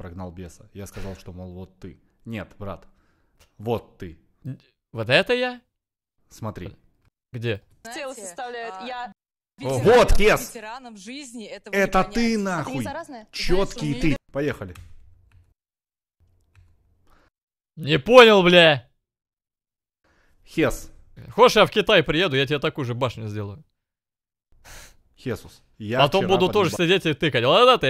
прогнал беса. Я сказал, что, мол, вот ты. Нет, брат, вот ты. Вот это я? Смотри. Где? Тело составляет а, я... Ветераном, вот, Кес! жизни это ты нахуй! Ты Четкий ты. Поехали. Не понял, бля. Хес. Хочешь, я в Китай приеду, я тебе такую же башню сделаю. Хесус. Я Потом а буду погиб... тоже сидеть и тыкать. Ладно, ты